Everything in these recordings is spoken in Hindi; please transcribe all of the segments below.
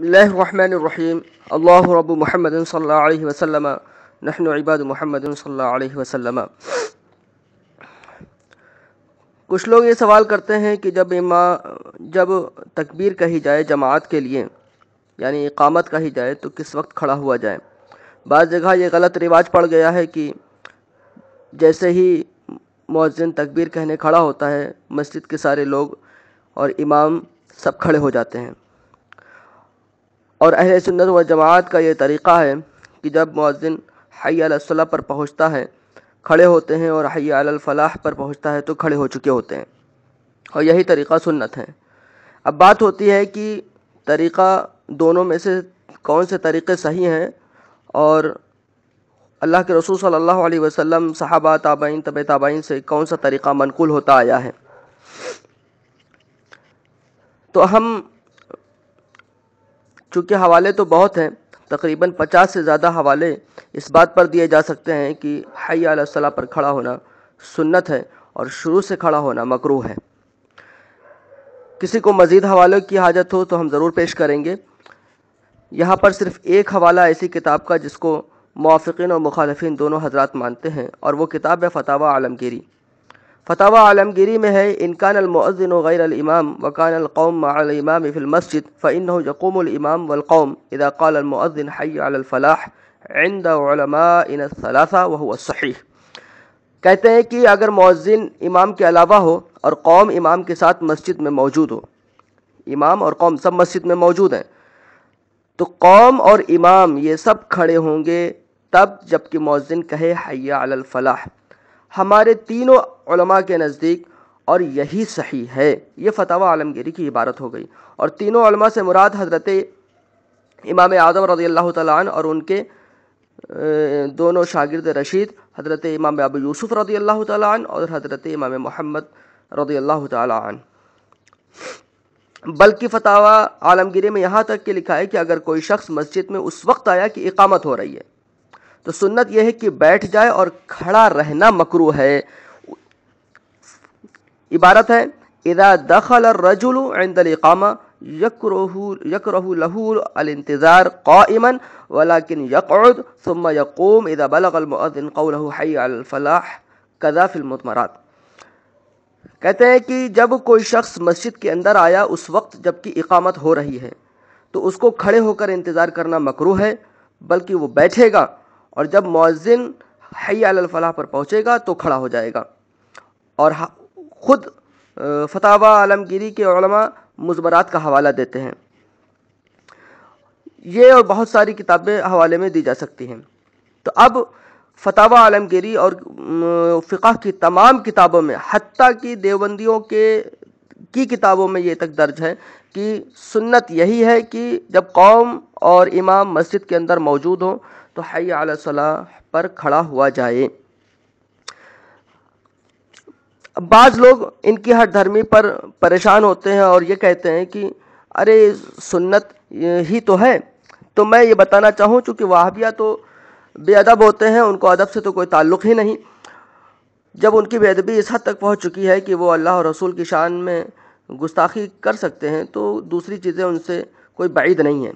बसमीम अल्लाह रब महमद वसलम नहन इबाद महमद वसलम कुछ लोग ये सवाल करते हैं कि जब इमाम जब तकबीर कही जाए जमात के लिए यानी इकामत कही जाए तो किस वक्त खड़ा हुआ जाए बाज़ जगह ये गलत रिवाज पड़ गया है कि जैसे ही मौजिन तकबीर कहने खड़ा होता है मस्जिद के सारे लोग और इमाम सब खड़े हो जाते हैं और अहल सुन्नत व जमात का ये तरीक़ा है कि जब मौज़िन हयासला पर पहुँचता है खड़े होते हैं और फ़लाह पर पहुँचता है तो खड़े हो चुके होते हैं और यही तरीक़ा सुन्नत है अब बात होती है कि तरीक़ा दोनों में से कौन से तरीक़े सही हैं और अल्लाह के रसूल सल्लल्लाहु अलैहि वसल्लम सहाबा ताबाइन तब ताबाइन से कौन सा तरीक़ा मनकूल होता आया है तो हम चूँकि हवाले तो बहुत हैं तकरीबन पचास से ज़्यादा हवाले इस बात पर दिए जा सकते हैं कि हई सलाह पर खड़ा होना सुन्नत है और शुरू से खड़ा होना मकरू है किसी को मज़ीद हवालों की हाजत हो तो हम ज़रूर पेश करेंगे यहाँ पर सिर्फ एक हवाला ऐसी किताब का जिसको मुआफ़िन और मुखालफी दोनों हजरात मानते हैं और वो किताब है फतावा आलमगीरी फतवा आलमगिरी में है इनकान गैर गैरमाम वकान अलकौम अलमाम फ़िलमस्जिद फ़िन यकूमलमाम वलकौम इदाक़ालमज़िन हयफ़लाह वही कहते हैं कि अगर मौजिन इमाम के अलावा हो और कौम इमाम के साथ मस्जिद में मौजूद हो इमाम और कौम सब मस्जिद में मौजूद हैं तो कौम और इमाम ये सब खड़े होंगे तब जबकि मौजिन कहे हया अलफलाह हमारे तीनों के नज़दीक और यही सही है ये फतवा आलमगिरी की इबारत हो गई और तीनों से मुराद हजरत इमाम आज़म रजी अल्लाह तन और उनके दोनों शागिर्द रशीद हजरत इमाम अबू यूसुफ़ रदी अल्लाह तन और हजरत इमाम मोहम्मद रदी अल्लाह तन बल्कि फतावा आलमगिरी में यहाँ तक कि लिखा है कि अगर कोई शख्स मस्जिद में उस वक्त आया कि इकामत हो रही है तो सुन्नत यह है कि बैठ जाए और खड़ा रहना मकरू है इबारत है इदा दखल रजुल यक यक रहू इंदलकामा यकरहू लहूल अलंतज़ार क़ाइमन वलाकिन यकौद सुम यकूम इदा कौ लहू हई अलफलाह कदा फिल्मतमरात कहते हैं कि जब कोई शख्स मस्जिद के अंदर आया उस वक्त जबकि इकामत हो रही है तो उसको खड़े होकर इंतज़ार करना मकरू है बल्कि वो बैठेगा और जब मुअज्जिन हयालफलाह पर पहुँचेगा तो खड़ा हो जाएगा और ख़ुद फतावा आलमगिरी के मुजबरात का हवाला देते हैं ये और बहुत सारी किताबें हवाले में दी जा सकती हैं तो अब फतावा आलमगिरी और फ़िका की तमाम किताबों में हती कि देवबंदियों के की किताबों में ये तक दर्ज है कि सुन्नत यही है कि जब कौम और इमाम मस्जिद के अंदर मौजूद हों तो हई सलाह पर खड़ा हुआ जाए बाज लोग इनकी हर धर्मी पर परेशान होते हैं और ये कहते हैं कि अरे सुन्नत ही तो है तो मैं ये बताना चाहूँ चूँकि वाहबिया तो बेअदब होते हैं उनको अदब से तो कोई ताल्लुक़ ही नहीं जब उनकी बेदबी इस हद तक पहुँच चुकी है कि वो अल्लाह और रसूल की शान में गुस्ताखी कर सकते हैं तो दूसरी चीज़ें उनसे कोई बाइद नहीं है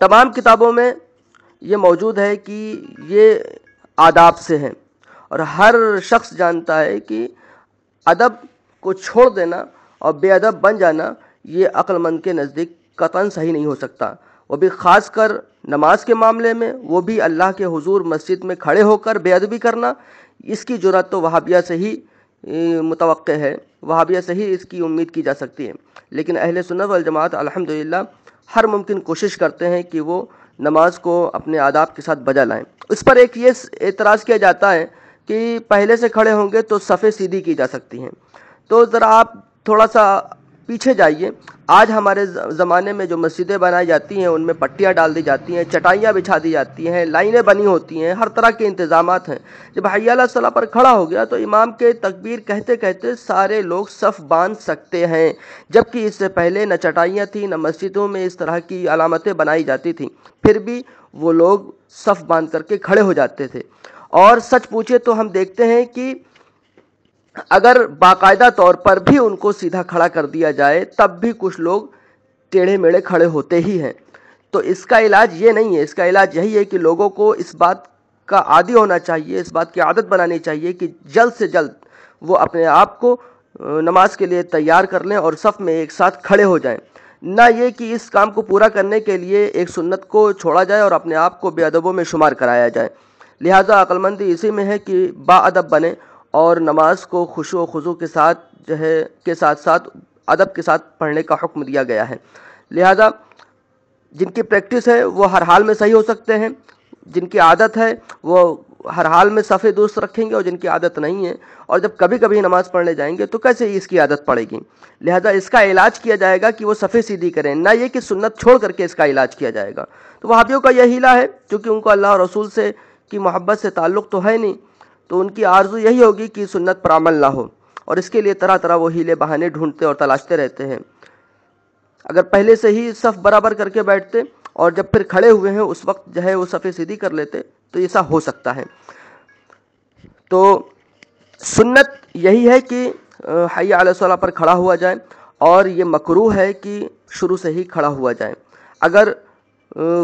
तमाम किताबों में ये मौजूद है कि ये आदाब से हैं और हर शख्स जानता है कि अदब को छोड़ देना और बेअदब बन जाना ये अक्लमंद के नज़दीक कतन सही नहीं हो सकता वो भी ख़ास कर नमाज के मामले में वो भी अल्लाह के हुजूर मस्जिद में खड़े होकर बेअदबी करना इसकी जुरात तो वहाबिया से ही मुतव है वहाबिया से ही इसकी उम्मीद की जा सकती है लेकिन अहल वल जमात अलहमदिल्ला हर मुमकिन कोशिश करते हैं कि वो नमाज को अपने आदाब के साथ बजा लाएं इस पर एक ये एतराज़ किया जाता है कि पहले से खड़े होंगे तो सफ़े सीधी की जा सकती हैं तो ज़रा आप थोड़ा सा पीछे जाइए आज हमारे ज़माने में जो मस्जिदें बनाई जाती हैं उनमें पट्टियाँ डाल दी जाती हैं चटाइयाँ बिछा दी जाती हैं लाइनें बनी होती हैं हर तरह के इंतज़ाम हैं जब हयाला सलाह पर खड़ा हो गया तो इमाम के तकबीर कहते कहते सारे लोग सफ़ बांध सकते हैं जबकि इससे पहले न चटाइयाँ थी न मस्जिदों में इस तरह की अलामतें बनाई जाती थी फिर भी वो लोग सफ़ बांध करके खड़े हो जाते थे और सच पूछे तो हम देखते हैं कि अगर बाकायदा तौर पर भी उनको सीधा खड़ा कर दिया जाए तब भी कुछ लोग टेढ़े मेढ़े खड़े होते ही हैं तो इसका इलाज ये नहीं है इसका इलाज यही है कि लोगों को इस बात का आदि होना चाहिए इस बात की आदत बनानी चाहिए कि जल्द से जल्द वो अपने आप को नमाज के लिए तैयार कर लें और सफ़ में एक साथ खड़े हो जाएं ना ये कि इस काम को पूरा करने के लिए एक सुन्नत को छोड़ा जाए और अपने आप को बेअदबों में शुमार कराया जाए लिहाजा अक्लमंदी इसी में है कि बाअदब बने और नमाज को खुशो खज़ू के साथ जो है के साथ साथ अदब के साथ पढ़ने का हुक्म दिया गया है लिहाजा जिनकी प्रैक्टिस है वो हर हाल में सही हो सकते हैं जिनकी आदत है वो हर हाल में सफ़े दोस्त रखेंगे और जिनकी आदत नहीं है और जब कभी कभी नमाज़ पढ़ने जाएंगे तो कैसे इसकी आदत पड़ेगी लिहाजा इसका इलाज किया जाएगा कि वो सफ़े सीधी करें ना ये कि सुन्नत छोड़ करके इसका इलाज किया जाएगा तो वहाँ का यह हीला है क्योंकि उनको अल्लाह रसूल से की मोहब्बत से ताल्लुक़ तो है नहीं तो उनकी आर्जू यही होगी कि सुन्नत पर अमल ना हो और इसके लिए तरह तरह वो हीले बहाने ढूंढते और तलाशते रहते हैं अगर पहले से ही सफ़ बराबर करके बैठते और जब फिर खड़े हुए हैं उस वक्त जो है वो सफ़े सीधी कर लेते तो ऐसा हो सकता है तो सुन्नत यही है कि हया आलसला पर खड़ा हुआ जाए और ये मकरू है कि शुरू से ही खड़ा हुआ जाए अगर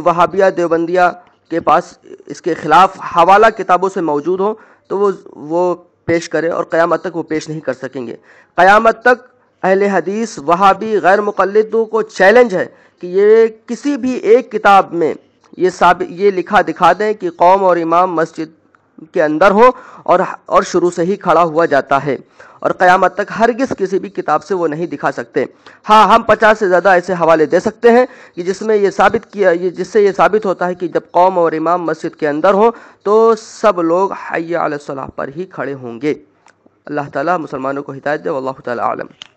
वहाबिया देवबंदिया के पास इसके ख़िलाफ़ हवाला किताबों से मौजूद हो तो वो वो पेश करें और क़्यामत तक वो पेश नहीं कर सकेंगे क़्यामत तक अहल हदीस वहाँ भी गैर मुकलदों को चैलेंज है कि ये किसी भी एक किताब में ये साब ये लिखा दिखा दें कि कौम और इमाम मस्जिद के अंदर हो और और शुरू से ही खड़ा हुआ जाता है और क़यामत तक हरगिज़ किसी भी किताब से वो नहीं दिखा सकते हाँ हम पचास से ज़्यादा ऐसे हवाले दे सकते हैं कि जिसमें ये साबित किया ये जिससे ये साबित होता है कि जब कौम और इमाम मस्जिद के अंदर हों तो सब लोग हैया पर ही खड़े होंगे अल्लाह ताली मुसलमानों को हिदायत दे वल्लाह तम